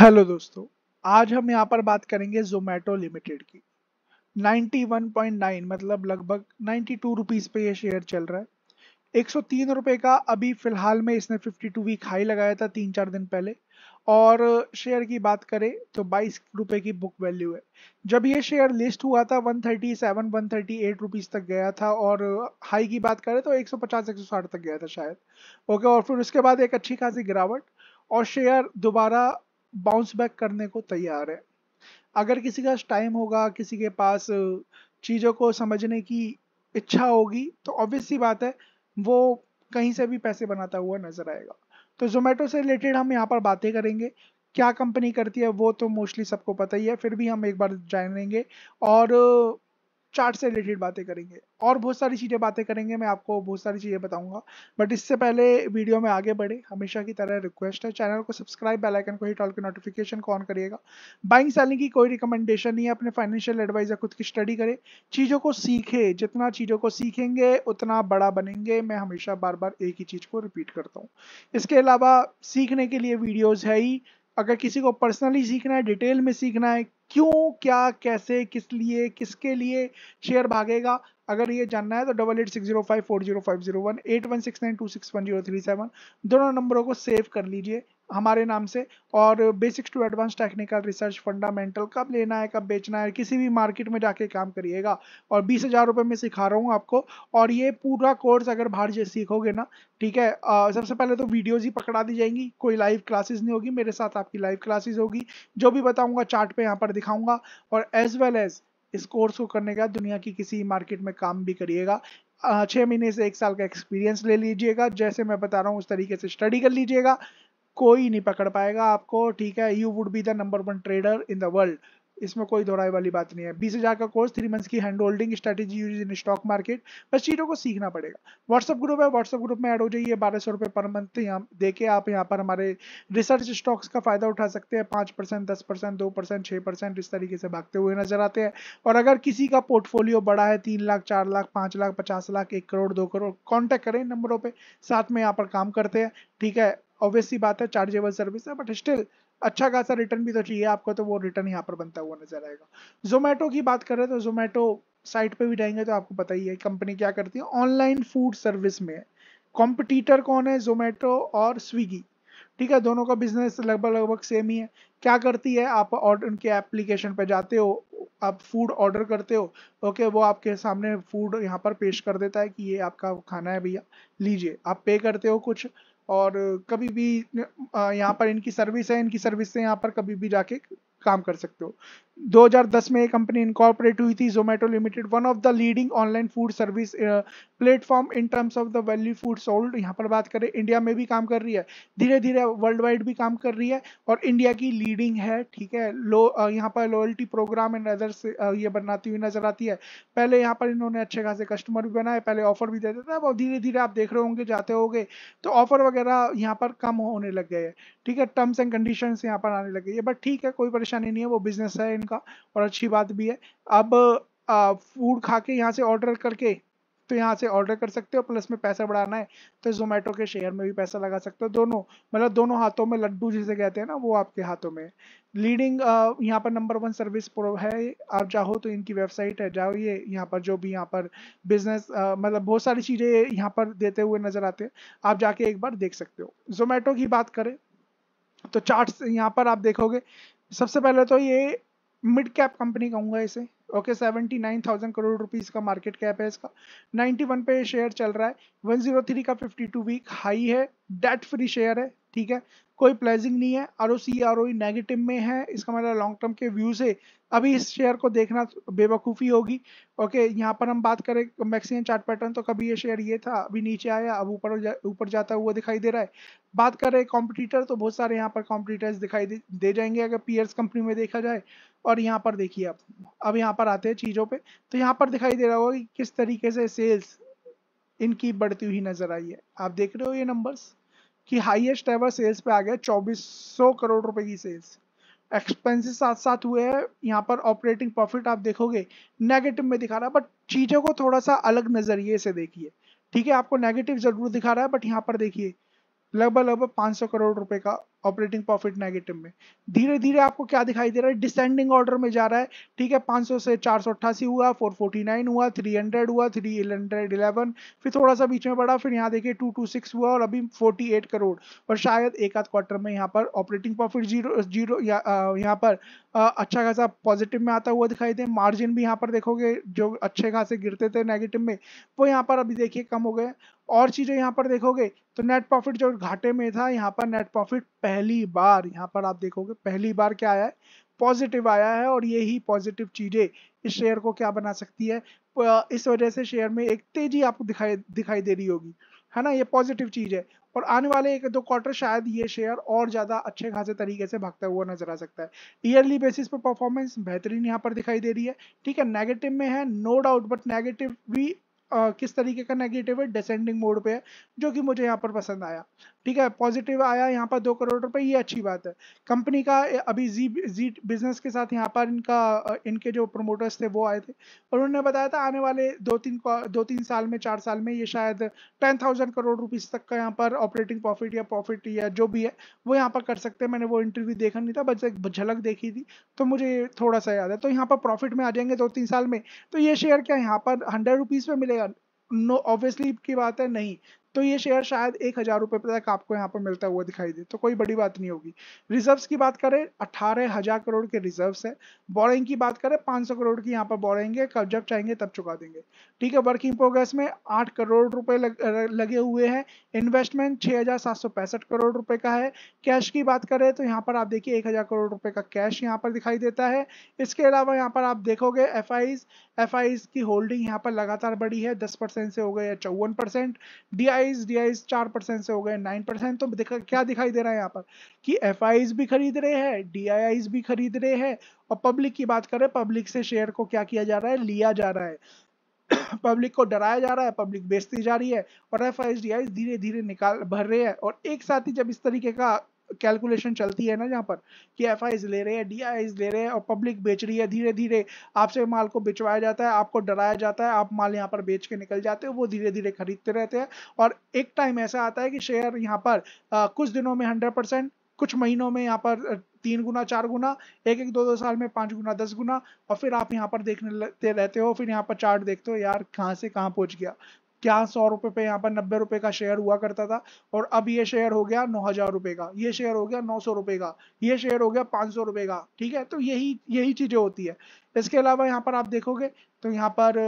hello दोस्तों आज हम यहाँ पर बात करेंगे जोमेटो लिमिटेड की 91.9 मतलब लगभग 92 रुपीस पे ये शेयर चल रहा है 103 रुपए का अभी फिलहाल में इसने 52 वीक हाई लगाया था तीन चार दिन पहले और शेयर की बात करें तो बाईस रुपए की बुक वैल्यू है जब ये शेयर लिस्ट हुआ था 137 138 रुपीस तक गया था और हाई की बात करें तो 150 160 तक गया था शायद ओके और फिर उसके बाद एक अच्छी खासी गिरावट और शेयर दोबारा बाउंस बैक करने को तैयार है अगर किसी का टाइम होगा किसी के पास चीज़ों को समझने की इच्छा होगी तो ऑब्वियस सी बात है वो कहीं से भी पैसे बनाता हुआ नजर आएगा तो जोमेटो से रिलेटेड हम यहाँ पर बातें करेंगे क्या कंपनी करती है वो तो मोस्टली सबको पता ही है फिर भी हम एक बार जानेंगे और चार्ट से रिलेटेड बातें करेंगे और बहुत सारी चीज़ें बातें करेंगे मैं आपको बहुत सारी चीज़ें बताऊंगा बट इससे पहले वीडियो में आगे बढ़े हमेशा की तरह रिक्वेस्ट है चैनल को सब्सक्राइब बेल आइकन को हिट ऑल के नोटिफिकेशन को ऑन करिएगा बाइंग सेलिंग की कोई रिकमेंडेशन नहीं है अपने फाइनेंशियल एडवाइजर खुद की स्टडी करें चीज़ों को सीखे जितना चीज़ों को सीखेंगे उतना बड़ा बनेंगे मैं हमेशा बार बार एक ही चीज़ को रिपीट करता हूँ इसके अलावा सीखने के लिए वीडियोज़ है ही अगर किसी को पर्सनली सीखना है डिटेल में सीखना है क्यों क्या कैसे किस लिए किसके लिए शेयर भागेगा अगर ये जानना है तो double eight six zero five four zero five zero one eight one six nine two six one zero three seven दोनों नंबरों को सेव कर लीजिए हमारे नाम से और basics to advance technical research fundamental कब लेना है कब बेचना है किसी भी मार्केट में जाके काम करिएगा और बीस हज़ार रुपये में सिखा रहा हूँ आपको और ये पूरा कोर्स अगर बाहर से सीखोगे ना ठीक है सबसे पहले तो वीडियोज़ ही पकड़ा दी जाएंगी कोई लाइव क्लासेज नहीं होगी मेरे साथ आपकी लाइव क्लासेज होगी जो भी बताऊँगा चार्ट यहाँ पर दिखाऊँगा और एज वेल एज़ इस कोर्स को करने का दुनिया की किसी मार्केट में काम भी करिएगा छः महीने से एक साल का एक्सपीरियंस ले लीजिएगा जैसे मैं बता रहा हूँ उस तरीके से स्टडी कर लीजिएगा कोई नहीं पकड़ पाएगा आपको ठीक है you would be the number one trader in the world इसमें कोई दोहराई वाली बात नहीं है बीस हजार का कोर्स थ्री मंथ्स की hand holding strategy use in stock market बस चीजों को सीखना पड़ेगा व्हाट्सअप ग्रुप है व्हाट्सअप ग्रुप में ऐड हो जाइए बारह सौ रुपये पर मंथ यहाँ दे के आप यहाँ पर हमारे रिसर्च स्टॉक्स का फायदा उठा सकते हैं पाँच परसेंट दस परसेंट दो परसेंट छः परसेंट इस तरीके से भागते हुए नजर आते हैं और अगर किसी का पोर्टफोलियो बड़ा है तीन लाख चार लाख पाँच लाख पचास लाख एक करोड़ दो करोड़ कॉन्टैक्ट करें नंबरों पर साथ में यहाँ पर काम करते हैं ठीक है ऑब्वियसली बात है चार्जेबल सर्विस है बट स्टिल अच्छा खासा रिटर्न भी तो चाहिए आपको तो वो रिटर्न यहाँ पर बनता हुआ नजर आएगा जोमेटो की बात करें तो जोमेटो साइट पे भी जाएंगे तो आपको पता ही है कंपनी क्या करती है ऑनलाइन फूड सर्विस में कॉम्पिटिटर कौन है जोमेटो और स्विगी ठीक है दोनों का बिजनेस लगभग लगभग सेम ही है क्या करती है आप ऑर्डर उनके एप्लीकेशन पर जाते हो आप फूड ऑर्डर करते हो ओके वो आपके सामने फूड यहाँ पर पेश कर देता है कि ये आपका खाना है भैया लीजिए आप पे करते हो कुछ और कभी भी यहाँ पर इनकी सर्विस है इनकी सर्विस से यहाँ पर कभी भी जाके काम कर सकते हो 2010 में कंपनी इनकॉर्पोरेट हुई थी Zomato limited one of the leading online food service platform in terms of the value food sold यहाँ पर बात करें इंडिया में भी काम कर रही है धीरे धीरे वर्ल्ड वाइड भी काम कर रही है और इंडिया की लीडिंग है ठीक है लो uh, यहाँ पर लॉयल्टी प्रोग्राम एंड अदर्स ये बनाती हुई नजर आती है पहले यहाँ पर इन्होंने अच्छे खासे कस्टमर भी बनाए पहले ऑफर भी देते थे अब धीरे धीरे आप देख रहे होंगे जाते हो तो ऑफर वगैरह यहाँ पर कम होने लग गए हैं ठीक है टर्म्स एंड कंडीशन यहाँ पर आने लग गई है बट ठीक है कोई परेशानी नहीं है वो बिजनेस है का और अच्छी बात भी है अब फूड खा के यहाँ से ऑर्डर करके तो यहाँ से ऑर्डर कर सकते हो प्लस में पैसा बढ़ाना है तो जोमेटो के शेयर में भी पैसा लगा सकते हो दोनों मतलब दोनों हाथों में लड्डू जिसे कहते हैं ना वो आपके हाथों में लीडिंग यहाँ पर नंबर वन सर्विस प्रो है आप चाहो तो इनकी वेबसाइट है जाओ ये यहाँ पर जो भी यहाँ पर बिजनेस मतलब बहुत सारी चीज़ें यहाँ पर देते हुए नजर आते हैं आप जाके एक बार देख सकते हो जोमेटो की बात करें तो चार्ट यहाँ पर आप देखोगे सबसे पहले तो ये मिड कैप कंपनी कहूँगा इसे okay seventy nine thousand crore rupees का मार्केट कैप है इसका नाइन्टी वन पे शेयर चल रहा है वन जीरो थ्री का फिफ्टी टू वीक हाई है डेट फ्री शेयर है ठीक है कोई प्लेजिंग नहीं है R O C R O negative में है इसका मतलब लॉन्ग टर्म के व्यू से अभी इस शेयर को देखना बेवकूफ़ी होगी ओके यहाँ पर हम बात करें मैक्सिमम चार्ट पैटर्न तो कभी ये शेयर ये था अभी नीचे आया अब ऊपर ऊपर जा, जाता हुआ दिखाई दे रहा है बात करें कॉम्पिटिटर तो बहुत सारे यहाँ पर कॉम्पिटिटर्स दिखाई दे, दे जाएंगे अगर पीयर्स कंपनी में देखा जाए और यहाँ पर देखिए अब अब यहाँ पर आते हैं चीज़ों पे तो यहाँ पर दिखाई दे रहा होगा कि किस तरीके से सेल्स इनकी बढ़ती हुई नजर आई है आप देख रहे हो ये नंबर्स कि हाईएस्ट एवर सेल्स पे आ गया चौबीस करोड़ रुपए की सेल्स एक्सपेंसेस साथ साथ हुए हैं यहाँ पर ऑपरेटिंग प्रॉफिट आप देखोगे नेगेटिव में दिखा रहा है बट चीज़ों को थोड़ा सा अलग नज़रिए से देखिए ठीक है आपको नेगेटिव जरूर दिखा रहा है बट यहाँ पर देखिए लगभग लगभग 500 करोड़ रुपए का ऑपरेटिंग प्रॉफिट नेगेटिव में धीरे धीरे आपको क्या दिखाई दे रहा है डिसेंडिंग ऑर्डर में जा रहा है ठीक है 500 से चार हुआ 449 हुआ 300 हुआ 311 फिर थोड़ा सा बीच में बढ़ा फिर यहाँ देखिए 226 हुआ और अभी 48 करोड़ और शायद एक आध क्वार्टर में यहाँ पर ऑपरेटिंग प्रॉफिट जीरो जीरो या, यहाँ पर आ, अच्छा खासा पॉजिटिव में आता हुआ दिखाई दे मार्जिन भी यहाँ पर देखोगे जो अच्छे खासे गिरते थे नेगेटिव में वो यहाँ पर अभी देखिए कम हो गए और चीज़ें यहाँ पर देखोगे तो नेट प्रॉफिट जो घाटे में था यहाँ पर नेट प्रॉफिट पहली बार यहाँ पर आप देखोगे पहली बार क्या आया है पॉजिटिव आया है और यही पॉजिटिव चीजें इस शेयर को क्या बना सकती है इस वजह से शेयर में एक तेजी आपको दिखाई दिखाई दे रही होगी है ना ये पॉजिटिव चीज है और आने वाले एक दो क्वार्टर शायद ये शेयर और ज्यादा अच्छे खासे तरीके से भागता हुआ नजर आ सकता है ईयरली बेसिस पर परफॉर्मेंस बेहतरीन यहाँ पर दिखाई दे रही है ठीक है नेगेटिव में है नो डाउट बट नेगेटिव भी Uh, किस तरीके का नेगेटिव है डिसेंडिंग मोड पे है जो कि मुझे यहाँ पर पसंद आया ठीक है पॉजिटिव आया यहाँ पर दो करोड़ रुपए ये अच्छी बात है कंपनी का अभी जी जी बिजनेस के साथ यहाँ पर इनका इनके जो प्रमोटर्स थे वो आए थे और उन्होंने बताया था आने वाले दो तीन दो तीन साल में चार साल में ये शायद टेन थाउजेंड करोड़ रुपीज तक का यहाँ पर ऑपरेटिंग प्रॉफिट या प्रॉफिट या जो भी है वो यहाँ पर कर सकते हैं मैंने वो इंटरव्यू देखा नहीं था बस एक झलक देखी थी तो मुझे थोड़ा सा याद है तो यहाँ पर प्रॉफिट में आ जाएंगे दो तीन साल में तो ये शेयर क्या यहाँ पर हंड्रेड रुपीज़ में मिलेगा नो no, ऑब्वियसली की बात है नहीं तो ये शेयर शायद एक हज़ार रुपये तक आपको यहाँ पर मिलता हुआ दिखाई दे तो कोई बड़ी बात नहीं होगी रिजर्व्स की बात करें अठारह हज़ार करोड़ के रिजर्व्स है बोरिंग की बात करें पाँच सौ करोड़ की यहाँ पर बोरिंग है कब जब चाहेंगे तब चुका देंगे ठीक है वर्किंग प्रोग्रेस में आठ करोड़ रुपये लग, लगे हुए हैं इन्वेस्टमेंट छः करोड़ रुपये का है कैश की बात करें तो यहाँ पर आप देखिए एक करोड़ रुपये का कैश यहाँ पर दिखाई देता है इसके अलावा यहाँ पर आप देखोगे एफ आईज की होल्डिंग यहाँ पर लगातार बढ़ी है दस से हो गए चौवन percent D IIs D IIs चार परसेंट से हो गए नाइन परसेंट तो दिखा, क्या दिखाई दे रहा है यहाँ पर कि एफ भी खरीद रहे हैं डी भी खरीद रहे हैं और पब्लिक की बात करें पब्लिक से शेयर को क्या किया जा रहा है लिया जा रहा है पब्लिक को डराया जा रहा है पब्लिक बेचती जा रही है और एफ धीरे धीरे निकाल भर रहे हैं और एक साथ ही जब इस तरीके का कैलकुलेशन चलती है ना यहाँ पर कि एफ ले रहे हैं डी ले रहे हैं और पब्लिक बेच रही है धीरे धीरे आपसे माल को बेचवाया जाता है आपको डराया जाता है आप माल यहाँ पर बेच के निकल जाते हो वो धीरे धीरे खरीदते रहते हैं और एक टाइम ऐसा आता है कि शेयर यहाँ पर आ, कुछ दिनों में हंड्रेड परसेंट कुछ महीनों में यहाँ पर तीन गुना चार गुना एक एक दो दो साल में पाँच गुना दस गुना और फिर आप यहाँ पर देखने लगते रहते हो फिर यहाँ पर चार्ट देखते हो यार कहाँ से कहाँ पहुँच गया क्या सौ रुपए पे यहाँ पर नब्बे रुपए का शेयर हुआ करता था और अब ये शेयर हो गया नौ हजार रुपए का ये शेयर हो गया नौ सौ रुपए का ये शेयर हो गया पांच सौ रुपए का ठीक है तो यही यही चीजें होती है इसके अलावा यहाँ पर आप देखोगे तो यहाँ पर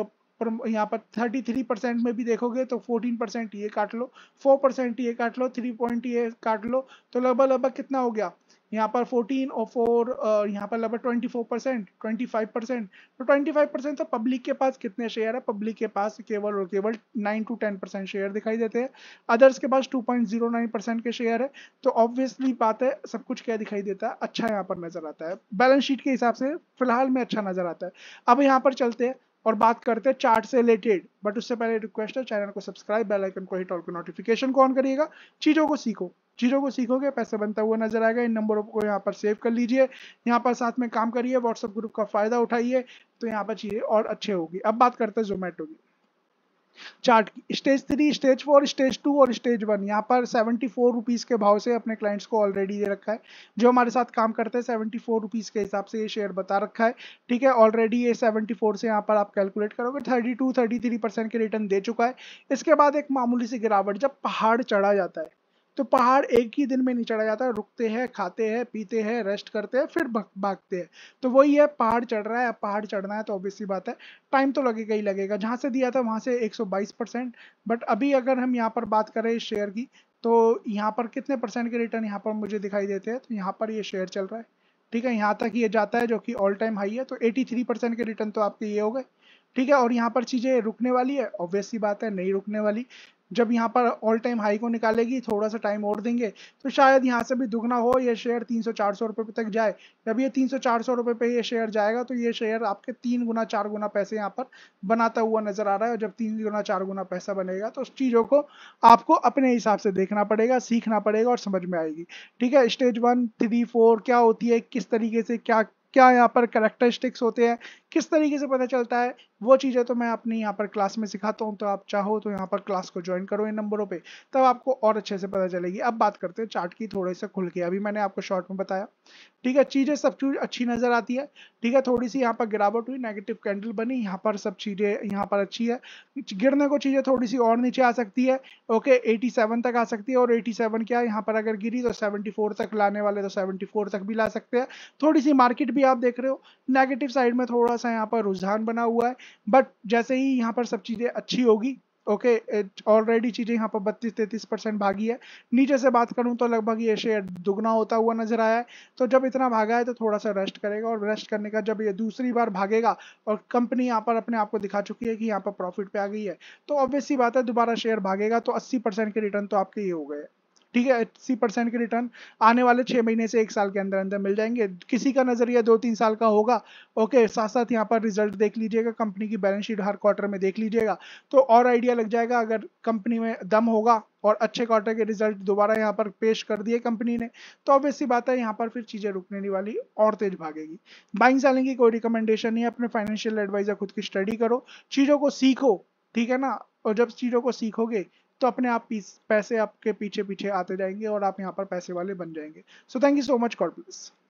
यहाँ पर थर्टी थ्री परसेंट में भी देखोगे तो फोर्टीन परसेंट ये काट लो फोर परसेंट ये काट लो थ्री पॉइंट ये काट लो तो लगभग लगभग कितना हो गया यहाँ पर 14 और 4 और यहाँ पर लगभग 24 परसेंट ट्वेंटी परसेंट तो 25 परसेंट तो पब्लिक के पास कितने शेयर है पब्लिक के पास केवल और केवल 9 टू 10 परसेंट शेयर दिखाई देते हैं अदर्स के पास 2.09 परसेंट के शेयर है तो ऑब्वियसली बात है सब कुछ क्या दिखाई देता है अच्छा यहाँ पर नजर आता है बैलेंस शीट के हिसाब से फिलहाल में अच्छा नजर आता है अब यहाँ पर चलते हैं और बात करते हैं चार्ट से रिलेटेड बट उससे पहले रिक्वेस्ट है चैनल को सब्सक्राइब बेल आइकन को हिट को नोटिफिकेशन को ऑन करिएगा चीजों को सीखो चीज़ों को सीखोगे पैसा बनता हुआ नजर आएगा इन नंबरों को यहाँ पर सेव कर लीजिए यहाँ पर साथ में काम करिए व्हाट्सअप ग्रुप का फ़ायदा उठाइए तो यहाँ पर चीज़ें और अच्छे होगी अब बात करते हैं जोमेटो की चार्ट की stage three stage four stage two और स्टेज वन यहाँ पर सेवेंटी फोर रुपीज़ के भाव से अपने क्लाइंट्स को ऑलरेडी दे रखा है जो हमारे साथ काम करते हैं सेवेंटी फोर रुपीज़ के हिसाब से ये शेयर बता रखा है ठीक है ऑलरेडी ये सेवेंटी फोर से यहाँ पर आप कैलकुलेट करोगे thirty two thirty three percent के रिटर्न दे चुका है इसके बाद एक मामूली सी गिरावट जब पहाड़ चढ़ा जाता है तो पहाड़ एक ही दिन में नहीं चढ़ा जाता रुकते हैं खाते हैं पीते हैं रेस्ट करते हैं फिर भागते हैं तो वही है पहाड़ चढ़ रहा है अब पहाड़ चढ़ना है तो ऑब्वियसली बात है टाइम तो लगेगा ही लगेगा जहाँ से दिया था वहाँ से 122 परसेंट बट अभी अगर हम यहाँ पर बात करें इस शेयर की तो यहाँ पर कितने परसेंट के रिटर्न यहाँ पर मुझे दिखाई देते हैं तो यहाँ पर ये यह शेयर चल रहा है ठीक है यहाँ तक ये यह जाता है जो कि ऑल टाइम हाई है तो थ्री परसेंट के रिटर्न तो आपके ये हो गए ठीक है और यहाँ पर चीज़ें रुकने वाली है ऑब्वियसली बात है नहीं रुकने वाली जब यहाँ पर ऑल टाइम हाई को निकालेगी थोड़ा सा टाइम और देंगे तो शायद यहाँ से भी दुगना हो ये शेयर 300-400 रुपए तक जाए जब ये 300-400 रुपए पे ये शेयर जाएगा तो ये शेयर आपके तीन गुना चार गुना पैसे यहाँ पर बनाता हुआ नजर आ रहा है और जब तीन गुना चार गुना पैसा बनेगा तो उस चीज़ों को आपको अपने हिसाब से देखना पड़ेगा सीखना पड़ेगा और समझ में आएगी ठीक है स्टेज वन थ्री फोर क्या होती है किस तरीके से क्या क्या यहाँ पर करेक्टरिस्टिक्स होते हैं किस तरीके से पता चलता है वो चीज़ें तो मैं अपनी यहाँ पर क्लास में सिखाता हूँ तो आप चाहो तो यहाँ पर क्लास को ज्वाइन करो इन नंबरों पे तब आपको और अच्छे से पता चलेगी अब बात करते हैं चार्ट की थोड़े से खुल के अभी मैंने आपको शॉर्ट में बताया ठीक है चीज़ें सब चीज अच्छी नज़र आती है ठीक है थोड़ी सी यहाँ पर गिरावट हुई नेगेटिव कैंडल बनी यहाँ पर सब चीज़ें यहाँ पर अच्छी है गिरने को चीज़ें थोड़ी सी और नीचे आ सकती है ओके एटी तक आ सकती है और एटी क्या यहाँ पर अगर गिरी तो सेवेंटी तक लाने वाले तो सेवेंटी तक भी ला सकते हैं थोड़ी सी मार्केट भी आप देख रहे हो नेगेटिव साइड में थोड़ा सा यहाँ पर रुझान बना हुआ है बट जैसे ही यहाँ पर सब चीज़ें अच्छी होगी ओके ऑलरेडी चीज़ें यहाँ पर 32-33 परसेंट भागी है नीचे से बात करूँ तो लगभग ये शेयर दुगना होता हुआ नजर आया है तो जब इतना भागा है तो थोड़ा सा रेस्ट करेगा और रेस्ट करने का जब ये दूसरी बार भागेगा और कंपनी यहाँ पर अपने आप को दिखा चुकी है कि यहाँ पर प्रॉफिट पे आ गई है तो ऑब्वियसली बात है दोबारा शेयर भागेगा तो अस्सी के रिटर्न तो आपके ये हो गए ठीक है अस्सी परसेंट के रिटर्न आने वाले छः महीने से एक साल के अंदर अंदर मिल जाएंगे किसी का नज़रिया दो तीन साल का होगा ओके साथ साथ यहाँ पर रिजल्ट देख लीजिएगा कंपनी की बैलेंस शीट हर क्वार्टर में देख लीजिएगा तो और आइडिया लग जाएगा अगर कंपनी में दम होगा और अच्छे क्वार्टर के रिजल्ट दोबारा यहाँ पर पेश कर दिए कंपनी ने तो ऑब्वियस बात है यहाँ पर फिर चीज़ें रुकने नहीं वाली और तेज भागेगी बाइंग सेलिंग की कोई रिकमेंडेशन नहीं है अपने फाइनेंशियल एडवाइजर खुद की स्टडी करो चीज़ों को सीखो ठीक है ना और जब चीज़ों को सीखोगे तो अपने आप पैसे आपके पीछे पीछे आते जाएंगे और आप यहाँ पर पैसे वाले बन जाएंगे so thank you so much God